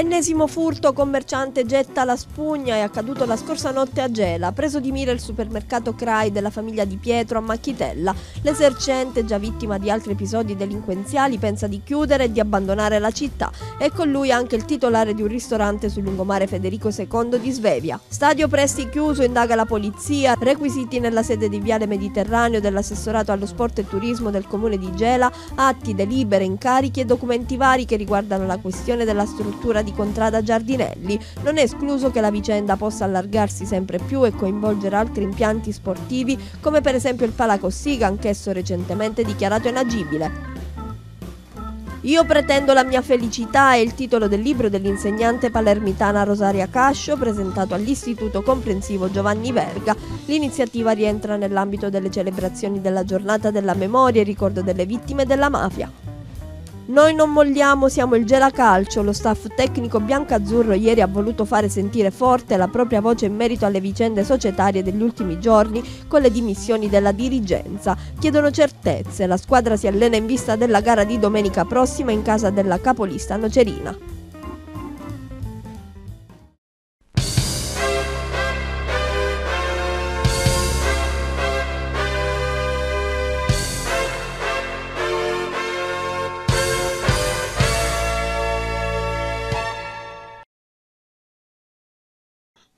Ennesimo furto, commerciante getta la spugna, è accaduto la scorsa notte a Gela, preso di mira il supermercato Crai della famiglia di Pietro a Macchitella. L'esercente, già vittima di altri episodi delinquenziali, pensa di chiudere e di abbandonare la città e con lui anche il titolare di un ristorante sul lungomare Federico II di Svevia. Stadio Presti chiuso, indaga la polizia, requisiti nella sede di Viale Mediterraneo dell'assessorato allo sport e turismo del comune di Gela, atti, delibere, incarichi e documenti vari che riguardano la questione della struttura di di Contrada Giardinelli. Non è escluso che la vicenda possa allargarsi sempre più e coinvolgere altri impianti sportivi, come per esempio il Palacossiga, anch'esso recentemente dichiarato inagibile. Io pretendo la mia felicità è il titolo del libro dell'insegnante palermitana Rosaria Cascio presentato all'Istituto Comprensivo Giovanni Verga. L'iniziativa rientra nell'ambito delle celebrazioni della giornata della memoria e ricordo delle vittime della mafia. Noi non molliamo, siamo il Gelacalcio. Lo staff tecnico biancazzurro ieri ha voluto fare sentire forte la propria voce in merito alle vicende societarie degli ultimi giorni con le dimissioni della dirigenza. Chiedono certezze. La squadra si allena in vista della gara di domenica prossima in casa della capolista Nocerina.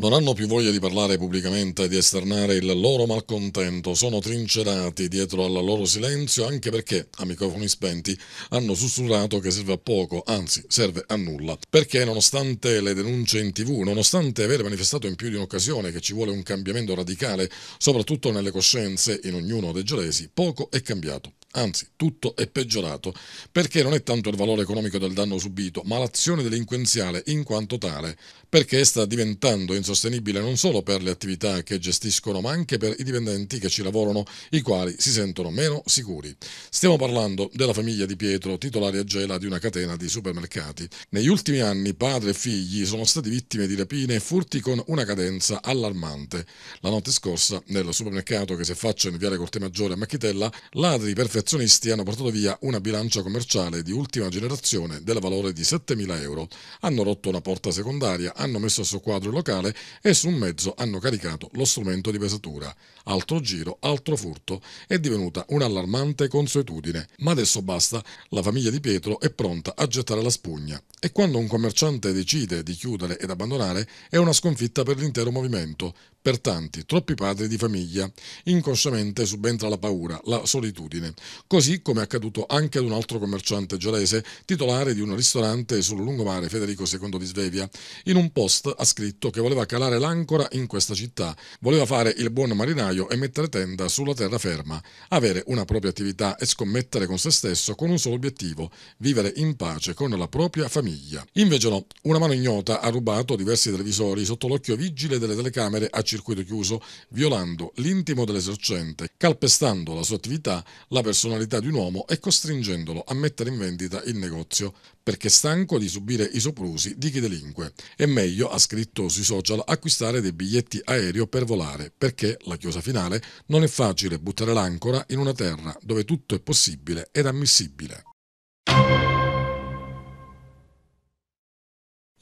Non hanno più voglia di parlare pubblicamente e di esternare il loro malcontento, sono trincerati dietro al loro silenzio anche perché, a microfoni spenti, hanno sussurrato che serve a poco, anzi serve a nulla. Perché nonostante le denunce in tv, nonostante aver manifestato in più di un'occasione che ci vuole un cambiamento radicale, soprattutto nelle coscienze in ognuno dei gelesi, poco è cambiato. Anzi, tutto è peggiorato perché non è tanto il valore economico del danno subito, ma l'azione delinquenziale in quanto tale, perché sta diventando insostenibile non solo per le attività che gestiscono, ma anche per i dipendenti che ci lavorano, i quali si sentono meno sicuri. Stiamo parlando della famiglia di Pietro, titolare a Gela di una catena di supermercati. Negli ultimi anni padre e figli sono stati vittime di rapine e furti con una cadenza allarmante. La notte scorsa, nel supermercato che si affaccia in Viale Corte Maggiore a Macchitella, ladri perfetti azionisti hanno portato via una bilancia commerciale di ultima generazione del valore di 7.000 euro. Hanno rotto una porta secondaria, hanno messo su quadro il locale e su un mezzo hanno caricato lo strumento di pesatura. Altro giro, altro furto. È divenuta un'allarmante consuetudine. Ma adesso basta. La famiglia di Pietro è pronta a gettare la spugna. E quando un commerciante decide di chiudere ed abbandonare è una sconfitta per l'intero movimento, per tanti, troppi padri di famiglia. Inconsciamente subentra la paura, la solitudine, così come è accaduto anche ad un altro commerciante gelese, titolare di un ristorante sul lungomare Federico II di Svevia. In un post ha scritto che voleva calare l'ancora in questa città, voleva fare il buon marinaio e mettere tenda sulla terraferma, avere una propria attività e scommettere con se stesso con un solo obiettivo, vivere in pace con la propria famiglia. Invece no, una mano ignota ha rubato diversi televisori sotto l'occhio vigile delle telecamere a circuito chiuso, violando l'intimo dell'esercente, calpestando la sua attività, la persona personalità di un uomo e costringendolo a mettere in vendita il negozio perché stanco di subire i soprusi di chi delinque. È meglio, ha scritto sui social, acquistare dei biglietti aereo per volare perché, la chiosa finale, non è facile buttare l'ancora in una terra dove tutto è possibile ed ammissibile.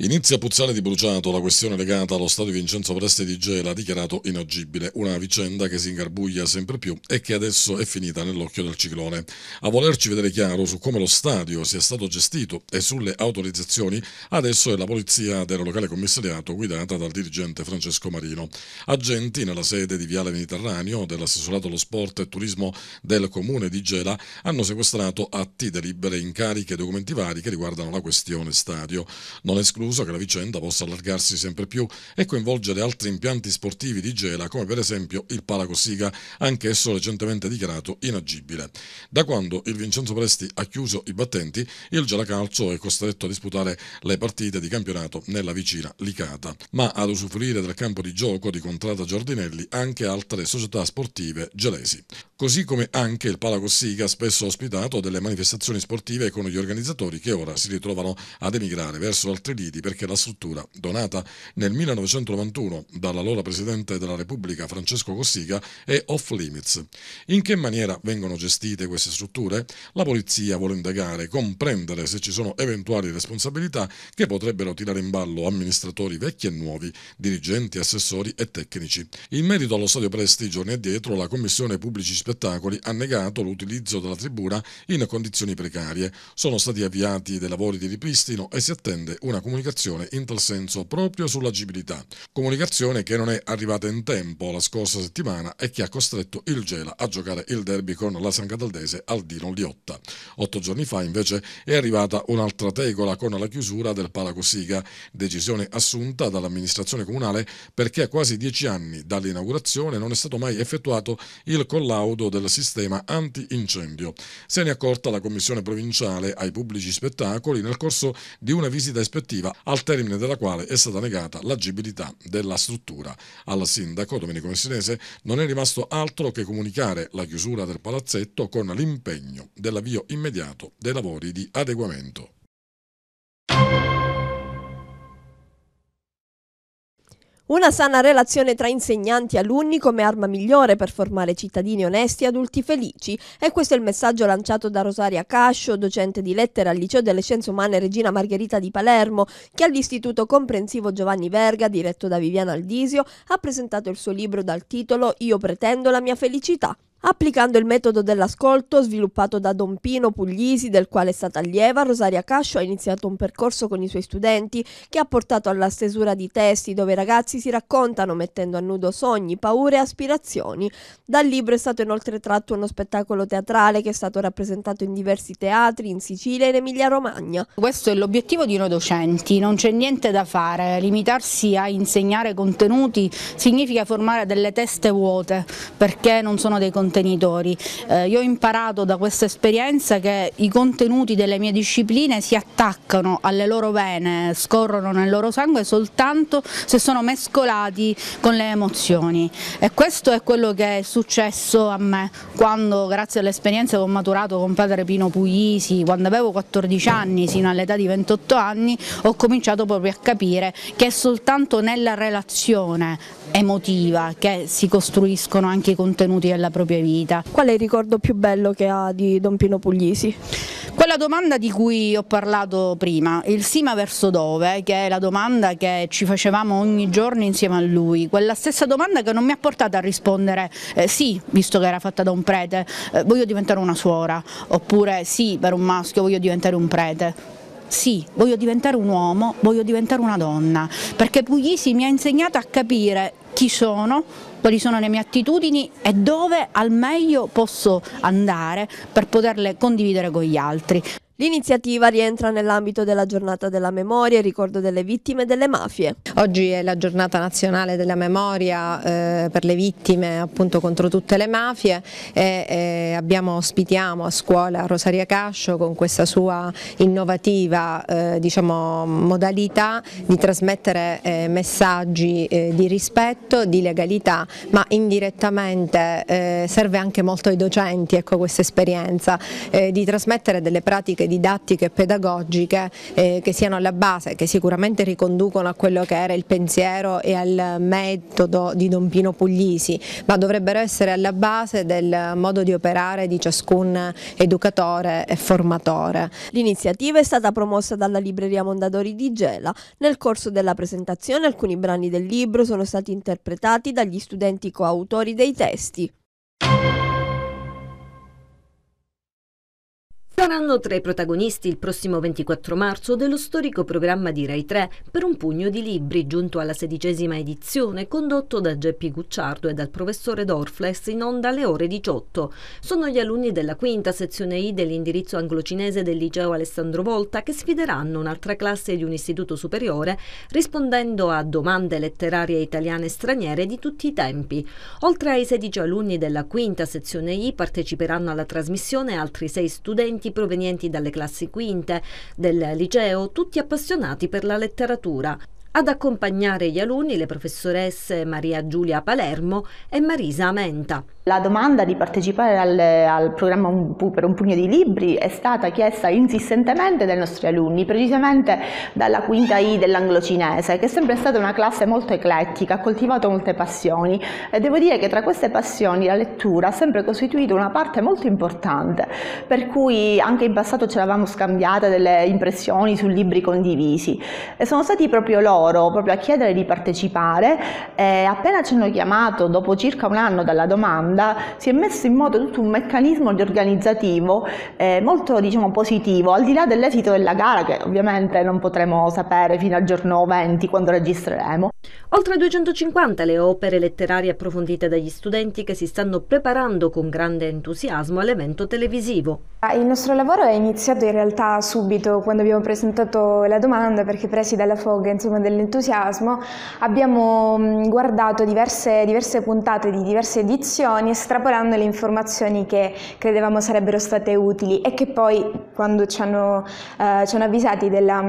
Inizia a puzzare di bruciato la questione legata allo stadio Vincenzo Preste di Gela, dichiarato inagibile, una vicenda che si ingarbuglia sempre più e che adesso è finita nell'occhio del ciclone. A volerci vedere chiaro su come lo stadio sia stato gestito e sulle autorizzazioni, adesso è la polizia del locale commissariato guidata dal dirigente Francesco Marino. Agenti nella sede di Viale Mediterraneo dell'assessorato allo sport e turismo del comune di Gela hanno sequestrato atti, delibere, incariche e documenti vari che riguardano la questione stadio. Non è escluso escluso che la vicenda possa allargarsi sempre più e coinvolgere altri impianti sportivi di Gela, come per esempio il Palacossiga, anch'esso recentemente dichiarato inagibile. Da quando il Vincenzo Presti ha chiuso i battenti, il Gelacalcio è costretto a disputare le partite di campionato nella vicina Licata, ma ad usufruire del campo di gioco di Contrada Giardinelli anche altre società sportive gelesi. Così come anche il Palacossiga ha spesso ospitato delle manifestazioni sportive con gli organizzatori che ora si ritrovano ad emigrare verso altri lidi Piedi perché la struttura, donata nel 1991 dall'allora Presidente della Repubblica Francesco Cossiga, è off limits. In che maniera vengono gestite queste strutture? La polizia vuole indagare, comprendere se ci sono eventuali responsabilità che potrebbero tirare in ballo amministratori vecchi e nuovi, dirigenti, assessori e tecnici. In merito allo stadio Presti, giorni addietro, la Commissione Pubblici Spettacoli ha negato l'utilizzo della tribuna in condizioni precarie. Sono stati avviati dei lavori di ripristino e si attende una comunicazione comunicazione in tal senso proprio sull'agibilità, comunicazione che non è arrivata in tempo la scorsa settimana e che ha costretto il Gela a giocare il derby con la San Cataldese Dino Liotta. Otto giorni fa invece è arrivata un'altra tegola con la chiusura del Palacosiga, decisione assunta dall'amministrazione comunale perché a quasi dieci anni dall'inaugurazione non è stato mai effettuato il collaudo del sistema antincendio. Se ne è accorta la Commissione provinciale ai pubblici spettacoli nel corso di una visita ispettiva amministrativa, al termine della quale è stata negata l'agibilità della struttura. Al sindaco Domenico Messinese non è rimasto altro che comunicare la chiusura del palazzetto con l'impegno dell'avvio immediato dei lavori di adeguamento. Una sana relazione tra insegnanti e alunni come arma migliore per formare cittadini onesti e adulti felici. E questo è il messaggio lanciato da Rosaria Cascio, docente di lettere al Liceo delle Scienze Umane Regina Margherita di Palermo, che all'Istituto Comprensivo Giovanni Verga, diretto da Viviana Aldisio, ha presentato il suo libro dal titolo Io pretendo la mia felicità. Applicando il metodo dell'ascolto sviluppato da Don Pino Puglisi, del quale è stata allieva, Rosaria Cascio ha iniziato un percorso con i suoi studenti che ha portato alla stesura di testi dove i ragazzi si raccontano mettendo a nudo sogni, paure e aspirazioni. Dal libro è stato inoltre tratto uno spettacolo teatrale che è stato rappresentato in diversi teatri in Sicilia e in Emilia-Romagna. Questo è l'obiettivo di noi docenti, non c'è niente da fare, limitarsi a insegnare contenuti significa formare delle teste vuote perché non sono dei contenuti contenitori. Eh, io ho imparato da questa esperienza che i contenuti delle mie discipline si attaccano alle loro vene, scorrono nel loro sangue soltanto se sono mescolati con le emozioni e questo è quello che è successo a me quando grazie all'esperienza che ho maturato con padre Pino Puglisi, quando avevo 14 anni sino all'età di 28 anni ho cominciato proprio a capire che è soltanto nella relazione emotiva che si costruiscono anche i contenuti della propria breve vita. Qual è il ricordo più bello che ha di Don Pino Puglisi? Quella domanda di cui ho parlato prima, il Sima verso dove, che è la domanda che ci facevamo ogni giorno insieme a lui, quella stessa domanda che non mi ha portato a rispondere eh, sì, visto che era fatta da un prete, eh, voglio diventare una suora, oppure sì, per un maschio voglio diventare un prete sì, voglio diventare un uomo, voglio diventare una donna, perché Puglisi mi ha insegnato a capire chi sono, quali sono le mie attitudini e dove al meglio posso andare per poterle condividere con gli altri. L'iniziativa rientra nell'ambito della giornata della memoria e ricordo delle vittime delle mafie. Oggi è la giornata nazionale della memoria eh, per le vittime appunto contro tutte le mafie e eh, abbiamo, ospitiamo a scuola Rosaria Cascio con questa sua innovativa eh, diciamo, modalità di trasmettere eh, messaggi eh, di rispetto, di legalità ma indirettamente eh, serve anche molto ai docenti ecco, questa esperienza di trasmettere delle pratiche didattiche e pedagogiche eh, che siano alla base, che sicuramente riconducono a quello che era il pensiero e al metodo di Don Pino Puglisi, ma dovrebbero essere alla base del modo di operare di ciascun educatore e formatore. L'iniziativa è stata promossa dalla libreria Mondadori di Gela. Nel corso della presentazione alcuni brani del libro sono stati interpretati dagli studenti coautori dei testi. Saranno tra i protagonisti il prossimo 24 marzo dello storico programma di Rai 3 per un pugno di libri giunto alla sedicesima edizione condotto da Geppi Gucciardo e dal professore Dorfles in onda alle ore 18. Sono gli alunni della quinta sezione I dell'indirizzo anglocinese del liceo Alessandro Volta che sfideranno un'altra classe di un istituto superiore rispondendo a domande letterarie italiane e straniere di tutti i tempi. Oltre ai 16 alunni della quinta sezione I parteciperanno alla trasmissione altri sei studenti provenienti dalle classi quinte, del liceo, tutti appassionati per la letteratura. Ad accompagnare gli alunni le professoresse Maria Giulia Palermo e Marisa Amenta. La domanda di partecipare al, al programma un, per un pugno di libri è stata chiesta insistentemente dai nostri alunni, precisamente dalla quinta I dell'anglocinese, che è sempre stata una classe molto eclettica, ha coltivato molte passioni e devo dire che tra queste passioni la lettura ha sempre costituito una parte molto importante, per cui anche in passato ce l'avamo scambiata delle impressioni su libri condivisi e sono stati proprio loro loro proprio a chiedere di partecipare e appena ci hanno chiamato dopo circa un anno dalla domanda si è messo in moto tutto un meccanismo organizzativo eh, molto diciamo, positivo al di là dell'esito della gara che ovviamente non potremo sapere fino al giorno 20 quando registreremo. Oltre 250 le opere letterarie approfondite dagli studenti che si stanno preparando con grande entusiasmo all'evento televisivo. Ah, il nostro lavoro è iniziato in realtà subito quando abbiamo presentato la domanda perché presi dalla foga insomma, dell'entusiasmo abbiamo guardato diverse, diverse, puntate di diverse edizioni estrapolando le informazioni che credevamo sarebbero state utili e che poi quando ci hanno, eh, ci hanno avvisati della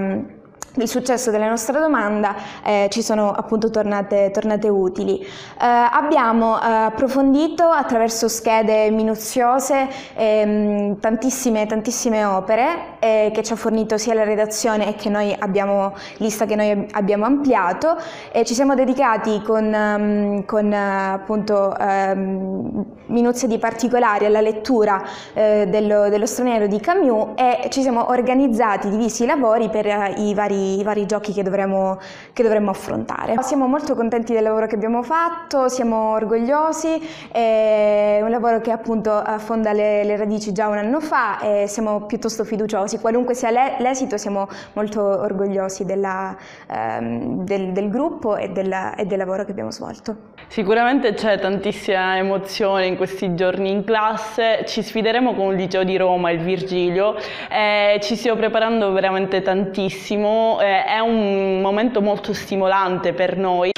il successo della nostra domanda eh, ci sono appunto tornate, tornate utili. Eh, abbiamo eh, approfondito attraverso schede minuziose ehm, tantissime, tantissime opere eh, che ci ha fornito sia la redazione che noi abbiamo, lista che noi abbiamo ampliato e ci siamo dedicati con, ehm, con eh, appunto ehm, minuzie di particolari alla lettura eh, dello, dello straniero di Camus e ci siamo organizzati, divisi i lavori per i vari i vari giochi che dovremmo, che dovremo, affrontare. Siamo molto contenti del lavoro che abbiamo fatto, siamo orgogliosi, è un lavoro che appunto affonda le, le radici già un anno fa e siamo piuttosto fiduciosi, qualunque sia l'esito siamo molto orgogliosi della, ehm, del, del, gruppo e, della, e del lavoro che abbiamo svolto. Sicuramente c'è tantissima emozione in questi giorni in classe, ci sfideremo con un liceo di Roma, il Virgilio, eh, ci stiamo preparando veramente tantissimo, mo- eh, è un momento molto stimolante per noi.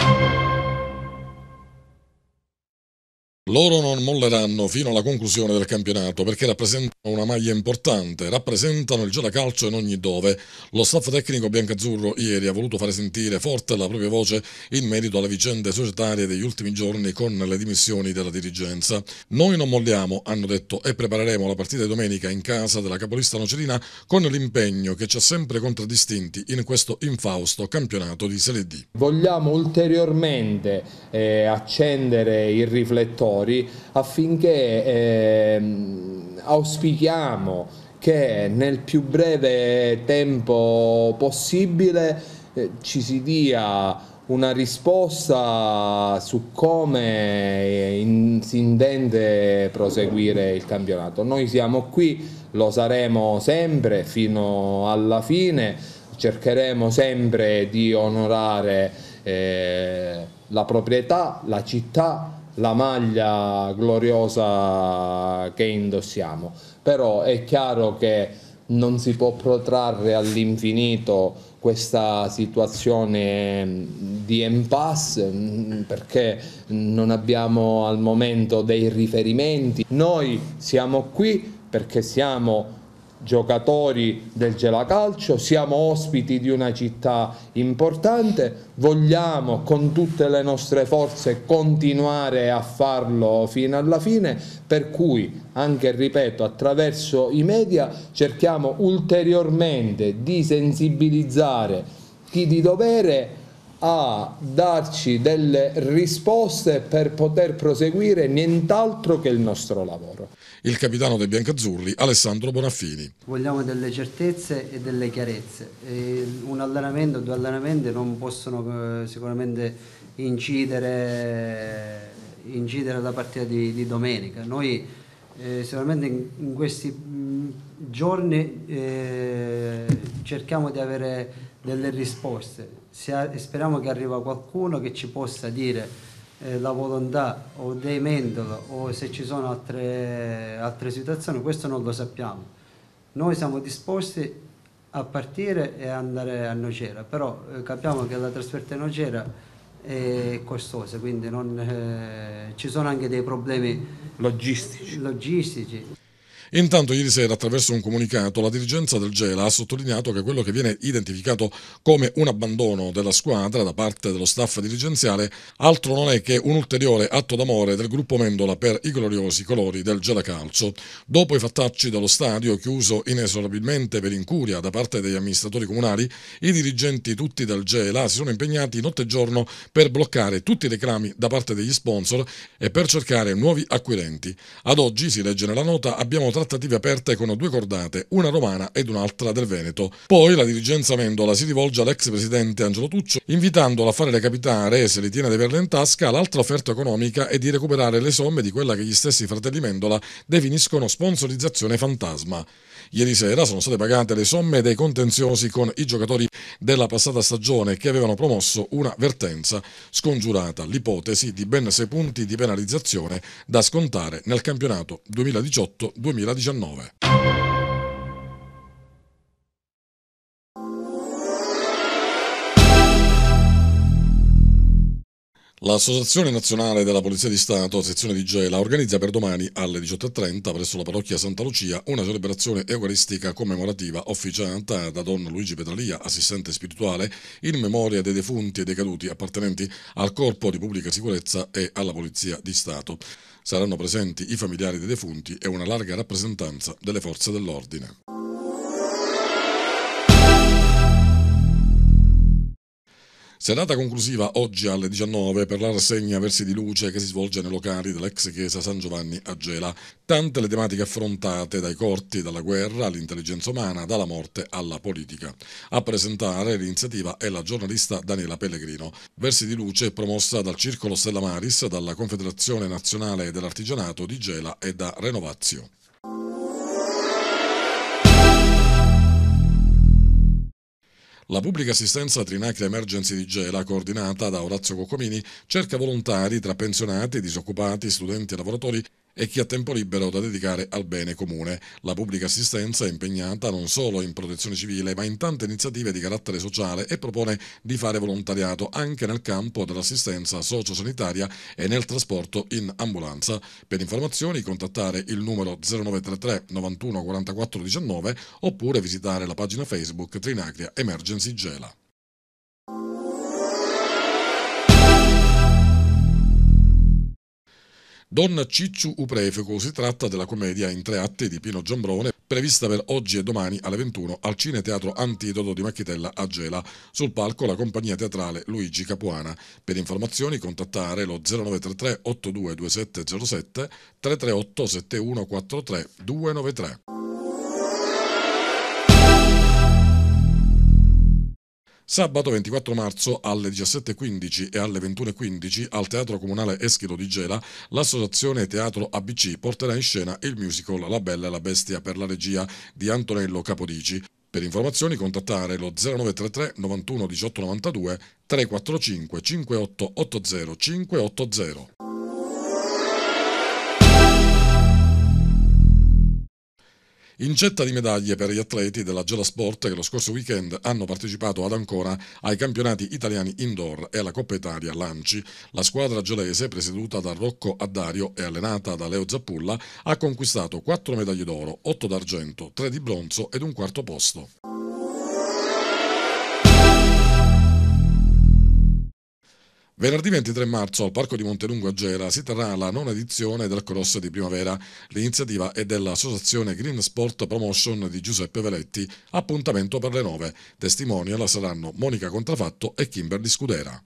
Loro non molleranno fino alla conclusione del campionato perché rappresentano una maglia importante, rappresentano il da calcio in ogni dove. Lo staff tecnico biancazzurro ieri ha voluto fare sentire forte la propria voce in merito alle vicende societarie degli ultimi giorni con le dimissioni della dirigenza. Noi non molliamo, hanno detto, e prepareremo la partita di domenica in casa della capolista nocerina con l'impegno che ci ha sempre contraddistinti in questo infausto campionato di Serie D. Vogliamo ulteriormente eh, accendere il riflettore minori affinché eh, auspichiamo che nel più breve tempo possibile eh, ci si dia una risposta su come eh, in, si intende proseguire il campionato. Noi siamo qui, lo saremo sempre fino alla fine, cercheremo sempre di onorare eh, la proprietà, la città, la maglia gloriosa che indossiamo, però è chiaro che non si può protrarre all'infinito questa situazione mm, di impasse mm, perché non abbiamo al momento dei riferimenti. Noi siamo qui perché siamo giocatori del Gelacalcio, siamo ospiti di una città importante, vogliamo con tutte le nostre forze continuare a farlo fino alla fine, per cui anche, ripeto, attraverso i media cerchiamo ulteriormente di sensibilizzare chi di dovere a darci delle risposte per poter proseguire nient'altro che il nostro lavoro. Il capitano dei Biancazzurri, Alessandro Bonaffini. Vogliamo delle certezze e delle chiarezze. un allenamento, o due allenamenti non possono eh, sicuramente incidere, incidere la partita di, di domenica. Noi eh, sicuramente in, questi mm, giorni eh, cerchiamo di avere delle risposte. speriamo che arriva qualcuno che ci possa dire eh, la volontà o dei mendola o se ci sono altre, altre situazioni, questo non lo sappiamo. Noi siamo disposti a partire e andare a Nocera, però eh, capiamo che la trasferta a Nocera è costosa, quindi non, eh, ci sono anche dei problemi logistici. logistici. Intanto ieri sera attraverso un comunicato la dirigenza del Gela ha sottolineato che quello che viene identificato come un abbandono della squadra da parte dello staff dirigenziale altro non è che un ulteriore atto d'amore del gruppo Mendola per i gloriosi colori del Gela Calcio. Dopo i fattacci dello stadio chiuso inesorabilmente per incuria da parte degli amministratori comunali, i dirigenti tutti del Gela si sono impegnati notte e giorno per bloccare tutti i reclami da parte degli sponsor e per cercare nuovi acquirenti. Ad oggi, si legge nella nota, abbiamo trattato trattative aperte con due cordate, una romana ed un'altra del Veneto. Poi la dirigenza Mendola si rivolge all'ex presidente Angelo Tuccio, invitandolo a fare recapitare, se ritiene di averla in tasca, l'altra offerta economica e di recuperare le somme di quella che gli stessi fratelli Mendola definiscono sponsorizzazione fantasma ieri sera sono state pagate le somme dei contenziosi con i giocatori della passata stagione che avevano promosso una vertenza scongiurata, l'ipotesi di ben sei punti di penalizzazione da scontare nel campionato 2018-2019. L'Associazione Nazionale della Polizia di Stato, sezione di Gela, organizza per domani alle 18.30 presso la parrocchia Santa Lucia una celebrazione eucaristica commemorativa officiata da Don Luigi Petralia, assistente spirituale, in memoria dei defunti e dei caduti appartenenti al Corpo di Pubblica Sicurezza e alla Polizia di Stato. Saranno presenti i familiari dei defunti e una larga rappresentanza delle forze dell'ordine. Serata conclusiva oggi alle 19 per la rassegna Versi di Luce che si svolge nei locali dell'ex chiesa San Giovanni a Gela. Tante le tematiche affrontate dai corti, dalla guerra all'intelligenza umana, dalla morte alla politica. A presentare l'iniziativa è la giornalista Daniela Pellegrino. Versi di Luce è promossa dal Circolo Stella Maris, dalla Confederazione Nazionale dell'Artigianato di Gela e da Renovazio. La pubblica assistenza Trinacria Emergency di Gela, coordinata da Orazio Coccomini, cerca volontari tra pensionati, disoccupati, studenti e lavoratori e chi ha tempo libero da dedicare al bene comune. La pubblica assistenza è impegnata non solo in protezione civile, ma in tante iniziative di carattere sociale e propone di fare volontariato anche nel campo dell'assistenza sociosanitaria e nel trasporto in ambulanza. Per informazioni contattare il numero 0933 91 44 19 oppure visitare la pagina Facebook Trinacria Emergency Gela. Donna Cicciu Uprefeco si tratta della commedia in tre atti di Pino Giambrone prevista per oggi e domani alle 21 al Cine Teatro Antidoto di Macchitella a Gela. Sul palco la compagnia teatrale Luigi Capuana. Per informazioni contattare lo 0933 822707 338 7143 293. Sabato 24 marzo alle 17.15 e alle 21.15 al Teatro Comunale Eschilo di Gela l'associazione Teatro ABC porterà in scena il musical La Bella e la Bestia per la regia di Antonello Capodici. Per informazioni contattare lo 0933 91 1892 345 5880 580. In getta di medaglie per gli atleti della Gela Sport che lo scorso weekend hanno partecipato ad Ancora ai campionati italiani indoor e alla Coppa Italia Lanci, la squadra gelese presieduta da Rocco Addario e allenata da Leo Zappulla ha conquistato 4 medaglie d'oro, 8 d'argento, 3 di bronzo ed un quarto posto. Venerdì 23 marzo al Parco di Montelungo a Gera si terrà la nona edizione del Cross di Primavera. L'iniziativa è dell'associazione Green Sport Promotion di Giuseppe Veletti, appuntamento per le nove. Testimonial saranno Monica Contrafatto e Kimberly Scudera.